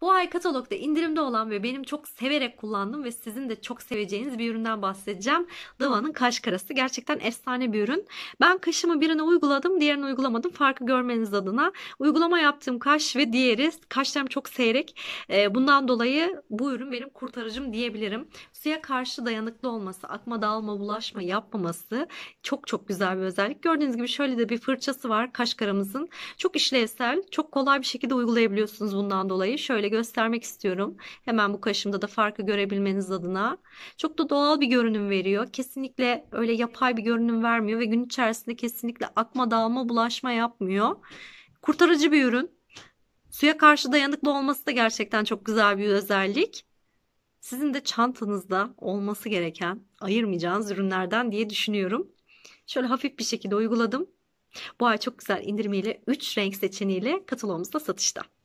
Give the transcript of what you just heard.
Bu ay katalogda indirimde olan ve benim çok severek kullandığım ve sizin de çok seveceğiniz bir üründen bahsedeceğim. Dava'nın kaş karası. Gerçekten efsane bir ürün. Ben kaşımı birine uyguladım, diğerini uygulamadım. Farkı görmeniz adına. Uygulama yaptığım kaş ve diğeri kaşlarım çok seyrek. Ee, bundan dolayı bu ürün benim kurtarıcım diyebilirim. Suya karşı dayanıklı olması, akma, dağılma, bulaşma yapmaması çok çok güzel bir özellik. Gördüğünüz gibi şöyle de bir fırçası var kaş karamızın. Çok işlevsel, çok kolay bir şekilde uygulayabiliyorsunuz bundan dolayı. Şöyle şöyle göstermek istiyorum. Hemen bu kaşımda da farkı görebilmeniz adına. Çok da doğal bir görünüm veriyor. Kesinlikle öyle yapay bir görünüm vermiyor ve gün içerisinde kesinlikle akma, dağılma, bulaşma yapmıyor. Kurtarıcı bir ürün. Suya karşı dayanıklı olması da gerçekten çok güzel bir özellik. Sizin de çantanızda olması gereken ayırmayacağınız ürünlerden diye düşünüyorum. Şöyle hafif bir şekilde uyguladım. Bu ay çok güzel indirimiyle 3 renk seçeneğiyle kataloğumuzda satışta.